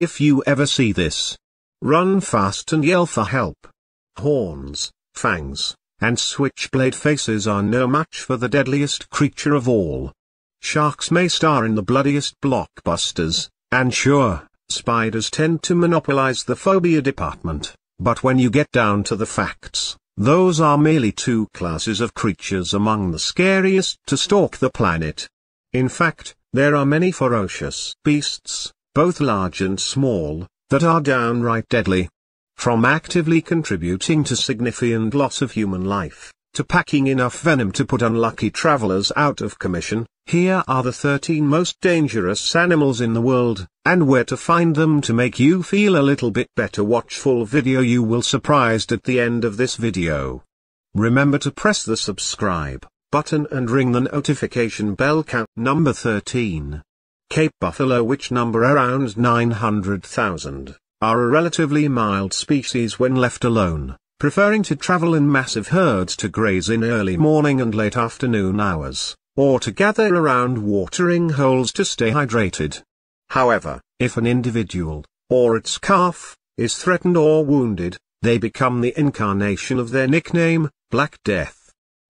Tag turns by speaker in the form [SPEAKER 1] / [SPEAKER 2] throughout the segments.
[SPEAKER 1] If you ever see this, run fast and yell for help. Horns, fangs, and switchblade faces are no match for the deadliest creature of all. Sharks may star in the bloodiest blockbusters, and sure, spiders tend to monopolize the phobia department, but when you get down to the facts, those are merely two classes of creatures among the scariest to stalk the planet. In fact, there are many ferocious beasts both large and small, that are downright deadly. From actively contributing to significant loss of human life, to packing enough venom to put unlucky travelers out of commission, here are the 13 most dangerous animals in the world, and where to find them to make you feel a little bit better watch full video you will surprised at the end of this video. Remember to press the subscribe button and ring the notification bell count number 13. Cape buffalo which number around 900,000, are a relatively mild species when left alone, preferring to travel in massive herds to graze in early morning and late afternoon hours, or to gather around watering holes to stay hydrated. However, if an individual, or its calf, is threatened or wounded, they become the incarnation of their nickname, Black Death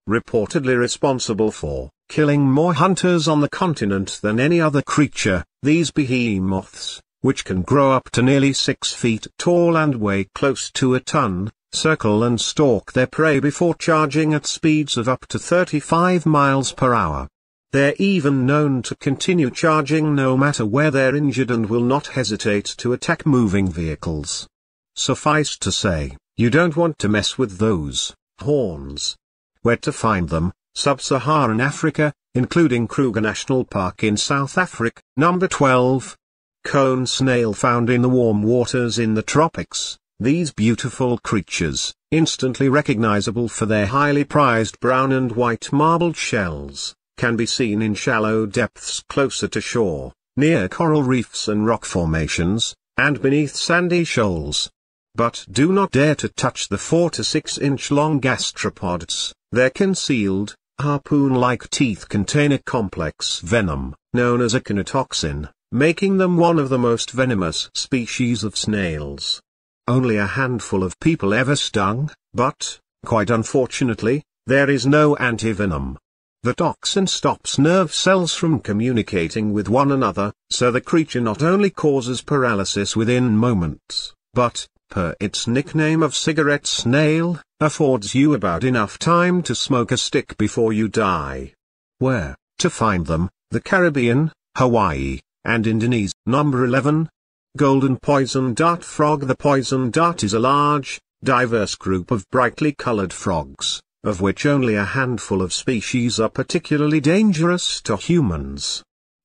[SPEAKER 1] reportedly responsible for killing more hunters on the continent than any other creature, these behemoths, which can grow up to nearly six feet tall and weigh close to a ton, circle and stalk their prey before charging at speeds of up to 35 miles per hour. They're even known to continue charging no matter where they're injured and will not hesitate to attack moving vehicles. Suffice to say, you don't want to mess with those horns where to find them, Sub-Saharan Africa, including Kruger National Park in South Africa. Number 12. Cone snail found in the warm waters in the tropics. These beautiful creatures, instantly recognizable for their highly prized brown and white marbled shells, can be seen in shallow depths closer to shore, near coral reefs and rock formations, and beneath sandy shoals. But do not dare to touch the 4 to 6 inch long gastropods their concealed, harpoon-like teeth contain a complex venom, known as echinotoxin, making them one of the most venomous species of snails. Only a handful of people ever stung, but, quite unfortunately, there is no antivenom. The toxin stops nerve cells from communicating with one another, so the creature not only causes paralysis within moments, but, per its nickname of cigarette snail, affords you about enough time to smoke a stick before you die. Where to find them? The Caribbean, Hawaii, and Indonesia. Number 11. Golden poison dart frog The poison dart is a large, diverse group of brightly colored frogs, of which only a handful of species are particularly dangerous to humans.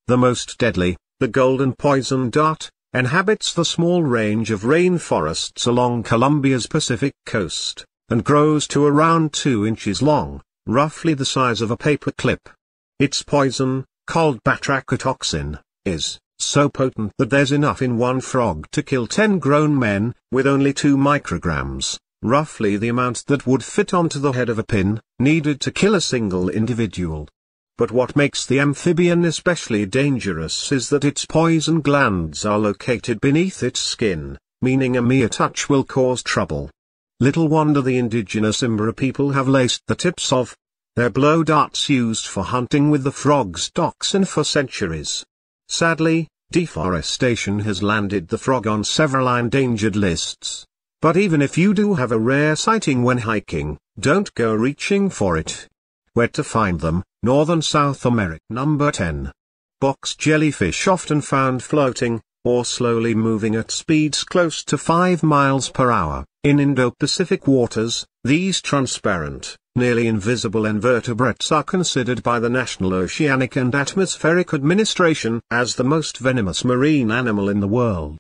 [SPEAKER 1] The most deadly, the golden poison dart, inhabits the small range of rainforests along Colombia's Pacific coast, and grows to around 2 inches long, roughly the size of a paperclip. Its poison, called batrachotoxin, is so potent that there's enough in one frog to kill 10 grown men, with only 2 micrograms, roughly the amount that would fit onto the head of a pin, needed to kill a single individual. But what makes the amphibian especially dangerous is that its poison glands are located beneath its skin, meaning a mere touch will cause trouble. Little wonder the indigenous Imbra people have laced the tips of their blow darts used for hunting with the frog's toxin for centuries. Sadly, deforestation has landed the frog on several endangered lists. But even if you do have a rare sighting when hiking, don't go reaching for it. Where to find them, Northern South America. Number 10. Box jellyfish often found floating, or slowly moving at speeds close to 5 miles per hour. In Indo-Pacific waters, these transparent, nearly invisible invertebrates are considered by the National Oceanic and Atmospheric Administration as the most venomous marine animal in the world.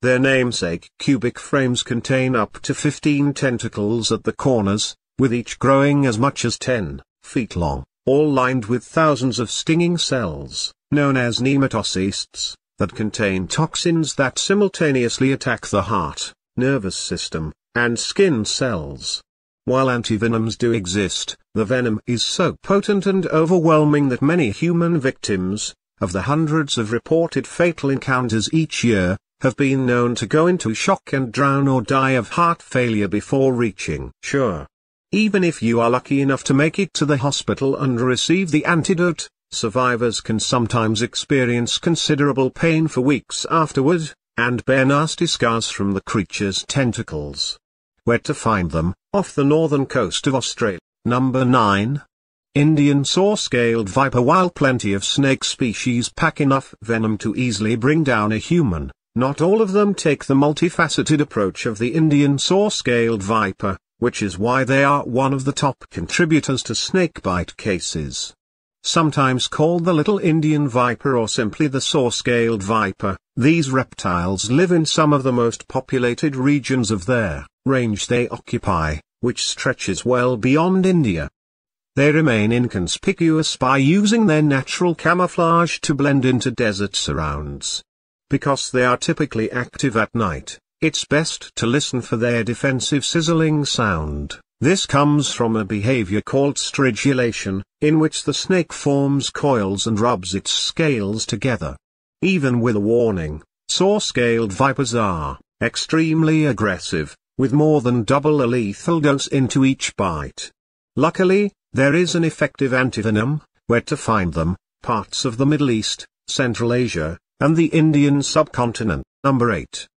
[SPEAKER 1] Their namesake cubic frames contain up to 15 tentacles at the corners, with each growing as much as 10 feet long, all lined with thousands of stinging cells, known as nematocysts, that contain toxins that simultaneously attack the heart, nervous system, and skin cells. While antivenoms do exist, the venom is so potent and overwhelming that many human victims, of the hundreds of reported fatal encounters each year, have been known to go into shock and drown or die of heart failure before reaching sure even if you are lucky enough to make it to the hospital and receive the antidote, survivors can sometimes experience considerable pain for weeks afterward, and bear nasty scars from the creature's tentacles. Where to find them, off the northern coast of Australia. Number 9. Indian saw-scaled viper While plenty of snake species pack enough venom to easily bring down a human, not all of them take the multifaceted approach of the Indian saw-scaled viper, which is why they are one of the top contributors to snakebite cases. Sometimes called the little Indian viper or simply the saw-scaled viper, these reptiles live in some of the most populated regions of their range they occupy, which stretches well beyond India. They remain inconspicuous by using their natural camouflage to blend into desert surrounds. Because they are typically active at night, it's best to listen for their defensive sizzling sound. This comes from a behavior called stridulation, in which the snake forms coils and rubs its scales together. Even with a warning, saw-scaled vipers are extremely aggressive, with more than double a lethal dose into each bite. Luckily, there is an effective antivenom, where to find them, parts of the Middle East, Central Asia, and the Indian subcontinent. Number 8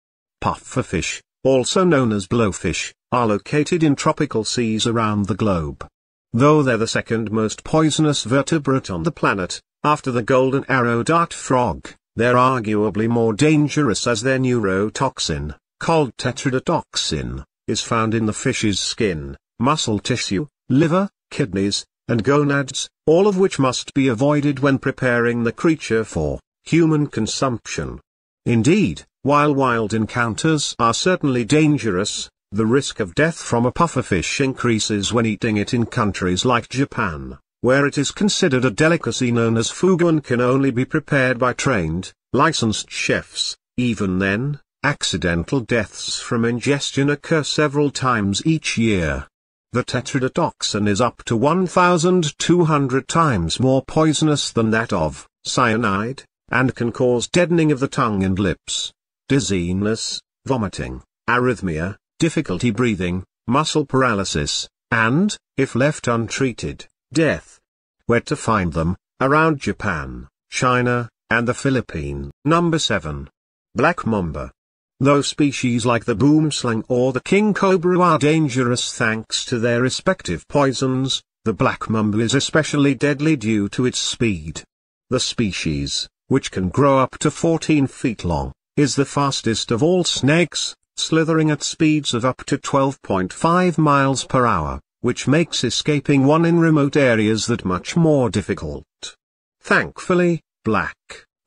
[SPEAKER 1] pufferfish, also known as blowfish, are located in tropical seas around the globe. Though they're the second most poisonous vertebrate on the planet, after the golden arrow dart frog, they're arguably more dangerous as their neurotoxin, called tetrodotoxin, is found in the fish's skin, muscle tissue, liver, kidneys, and gonads, all of which must be avoided when preparing the creature for human consumption. Indeed, while wild encounters are certainly dangerous, the risk of death from a pufferfish increases when eating it in countries like Japan, where it is considered a delicacy known as fugu and can only be prepared by trained, licensed chefs. Even then, accidental deaths from ingestion occur several times each year. The tetrodotoxin is up to 1,200 times more poisonous than that of cyanide, and can cause deadening of the tongue and lips dizziness, vomiting, arrhythmia, difficulty breathing, muscle paralysis, and, if left untreated, death. Where to find them, around Japan, China, and the Philippines. Number 7. Black Mamba. Though species like the boomslang or the king cobra are dangerous thanks to their respective poisons, the black mamba is especially deadly due to its speed. The species, which can grow up to 14 feet long, is the fastest of all snakes, slithering at speeds of up to 12.5 miles per hour, which makes escaping one in remote areas that much more difficult. Thankfully, black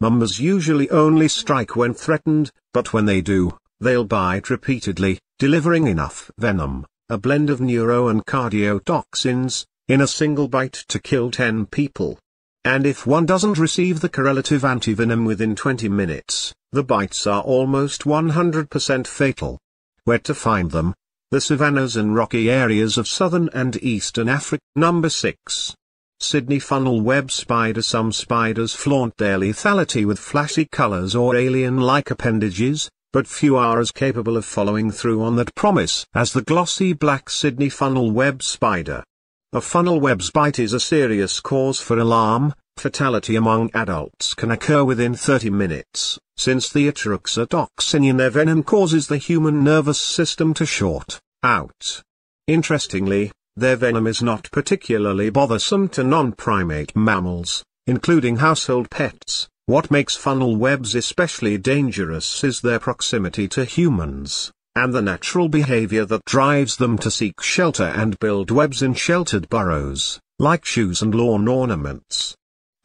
[SPEAKER 1] mambas usually only strike when threatened, but when they do, they'll bite repeatedly, delivering enough venom, a blend of neuro and cardiotoxins in a single bite to kill 10 people. And if one doesn't receive the correlative antivenom within 20 minutes, the bites are almost 100% fatal. Where to find them? The savannas and rocky areas of southern and eastern Africa. Number 6. Sydney funnel web spider Some spiders flaunt their lethality with flashy colors or alien-like appendages, but few are as capable of following through on that promise as the glossy black Sydney funnel web spider. A funnel web's bite is a serious cause for alarm, fatality among adults can occur within 30 minutes, since the Atraxa toxin in their venom causes the human nervous system to short out. Interestingly, their venom is not particularly bothersome to non-primate mammals, including household pets. What makes funnel webs especially dangerous is their proximity to humans and the natural behavior that drives them to seek shelter and build webs in sheltered burrows, like shoes and lawn ornaments.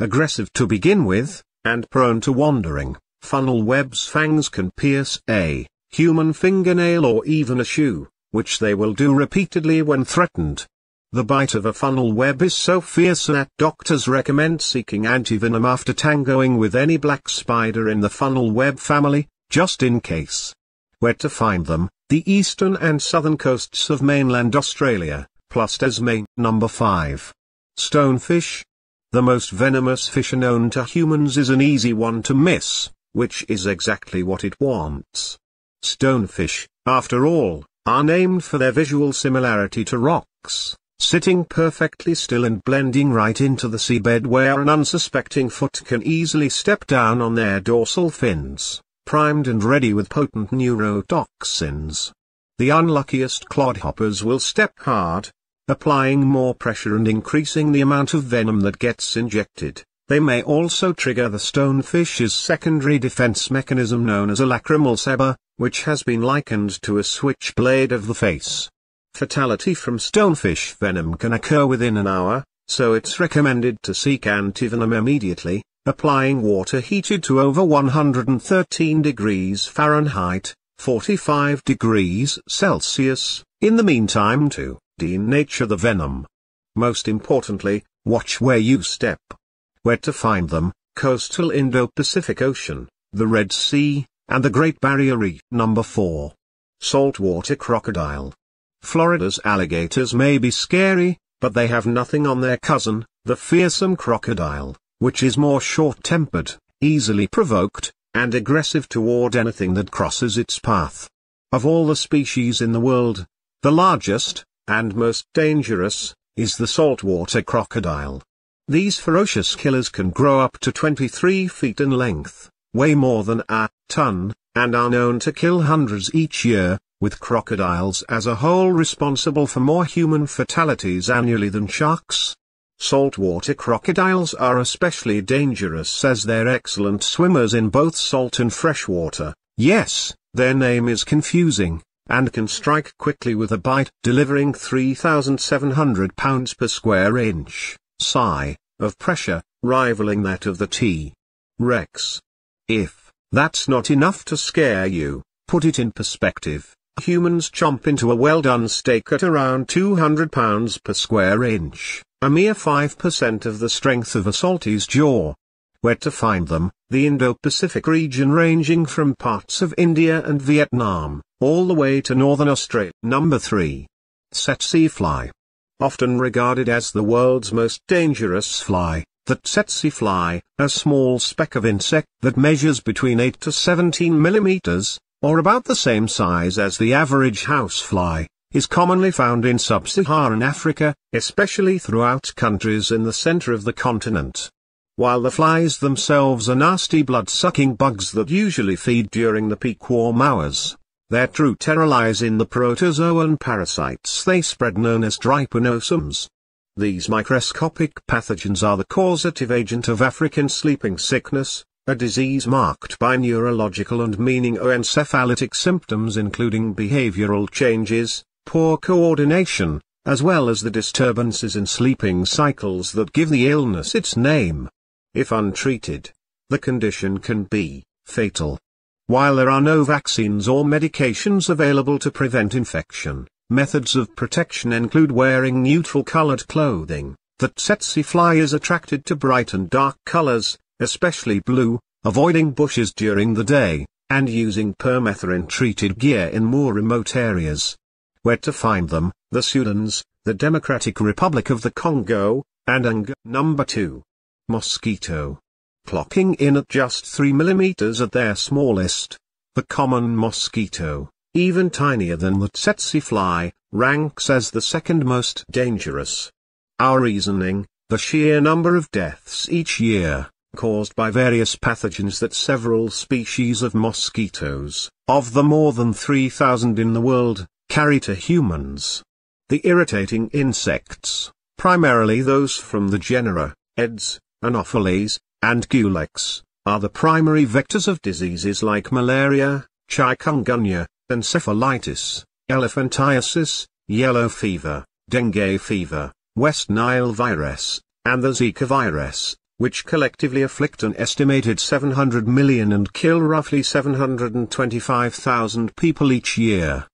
[SPEAKER 1] Aggressive to begin with, and prone to wandering, funnel web's fangs can pierce a human fingernail or even a shoe, which they will do repeatedly when threatened. The bite of a funnel web is so fierce that doctors recommend seeking antivenom after tangoing with any black spider in the funnel web family, just in case where to find them, the eastern and southern coasts of mainland Australia, plus Tasmania. Number 5. Stonefish. The most venomous fish known to humans is an easy one to miss, which is exactly what it wants. Stonefish, after all, are named for their visual similarity to rocks, sitting perfectly still and blending right into the seabed where an unsuspecting foot can easily step down on their dorsal fins primed and ready with potent neurotoxins. The unluckiest clodhoppers will step hard, applying more pressure and increasing the amount of venom that gets injected. They may also trigger the stonefish's secondary defense mechanism known as a lacrimal saber, which has been likened to a switchblade of the face. Fatality from stonefish venom can occur within an hour, so it's recommended to seek antivenom immediately, Applying water heated to over 113 degrees Fahrenheit, 45 degrees Celsius, in the meantime to denature the venom. Most importantly, watch where you step. Where to find them, coastal Indo-Pacific Ocean, the Red Sea, and the Great Barrier Reef. Number 4. Saltwater crocodile. Florida's alligators may be scary, but they have nothing on their cousin, the fearsome crocodile which is more short-tempered, easily provoked, and aggressive toward anything that crosses its path. Of all the species in the world, the largest, and most dangerous, is the saltwater crocodile. These ferocious killers can grow up to 23 feet in length, weigh more than a ton, and are known to kill hundreds each year, with crocodiles as a whole responsible for more human fatalities annually than sharks, Saltwater crocodiles are especially dangerous as they're excellent swimmers in both salt and freshwater. Yes, their name is confusing, and can strike quickly with a bite, delivering 3,700 pounds per square inch, psi, of pressure, rivaling that of the T. Rex. If that's not enough to scare you, put it in perspective. Humans chomp into a well-done steak at around 200 pounds per square inch a mere 5% of the strength of a salty's jaw. Where to find them, the Indo-Pacific region ranging from parts of India and Vietnam, all the way to northern Australia. Number 3. Tsetse fly. Often regarded as the world's most dangerous fly, the tsetse fly, a small speck of insect that measures between 8 to 17 millimeters, or about the same size as the average house fly is commonly found in sub-Saharan Africa, especially throughout countries in the center of the continent. While the flies themselves are nasty blood-sucking bugs that usually feed during the peak warm hours, their true terror lies in the protozoan parasites they spread known as trypanosomes. These microscopic pathogens are the causative agent of African sleeping sickness, a disease marked by neurological and meningoencephalitic symptoms including behavioral changes, poor coordination, as well as the disturbances in sleeping cycles that give the illness its name. If untreated, the condition can be fatal. While there are no vaccines or medications available to prevent infection, methods of protection include wearing neutral colored clothing that tsetse fly is attracted to bright and dark colors, especially blue, avoiding bushes during the day, and using permethrin treated gear in more remote areas where to find them, the Sudans, the Democratic Republic of the Congo, and Ang. Number 2. Mosquito. Clocking in at just 3 mm at their smallest, the common mosquito, even tinier than the tsetse fly, ranks as the second most dangerous. Our reasoning, the sheer number of deaths each year, caused by various pathogens that several species of mosquitoes, of the more than 3,000 in the world, carry to humans. The irritating insects, primarily those from the genera, Eds, Anopheles, and Gulex, are the primary vectors of diseases like malaria, chikungunya, encephalitis, elephantiasis, yellow fever, dengue fever, West Nile virus, and the Zika virus, which collectively afflict an estimated 700 million and kill roughly 725,000 people each year.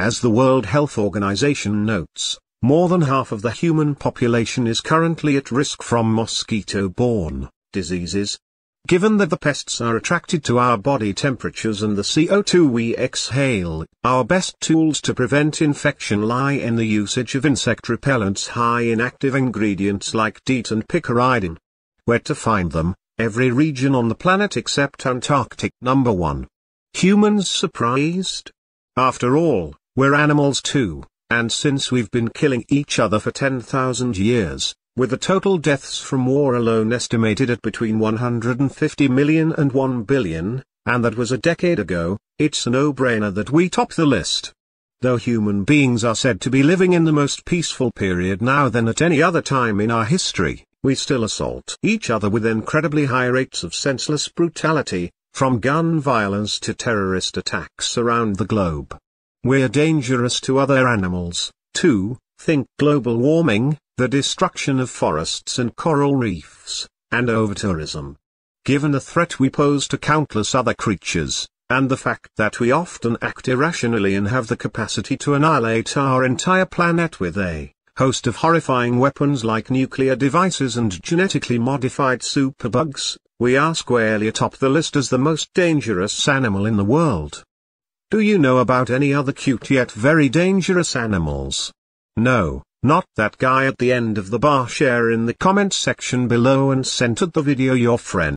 [SPEAKER 1] As the World Health Organization notes, more than half of the human population is currently at risk from mosquito-borne diseases. Given that the pests are attracted to our body temperatures and the CO2 we exhale, our best tools to prevent infection lie in the usage of insect repellents high in active ingredients like DEET and picaridin. Where to find them? Every region on the planet except Antarctic number 1. Humans surprised? After all, we're animals too, and since we've been killing each other for 10,000 years, with the total deaths from war alone estimated at between 150 million and 1 billion, and that was a decade ago, it's a no-brainer that we top the list. Though human beings are said to be living in the most peaceful period now than at any other time in our history, we still assault each other with incredibly high rates of senseless brutality, from gun violence to terrorist attacks around the globe. We're dangerous to other animals, too, think global warming, the destruction of forests and coral reefs, and overtourism. Given the threat we pose to countless other creatures, and the fact that we often act irrationally and have the capacity to annihilate our entire planet with a host of horrifying weapons like nuclear devices and genetically modified superbugs, we are squarely atop the list as the most dangerous animal in the world. Do you know about any other cute yet very dangerous animals? No, not that guy at the end of the bar share in the comment section below and send at the video your friend.